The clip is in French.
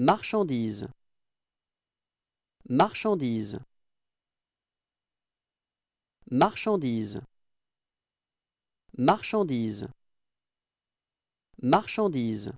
Marchandise Marchandise Marchandise Marchandise Marchandise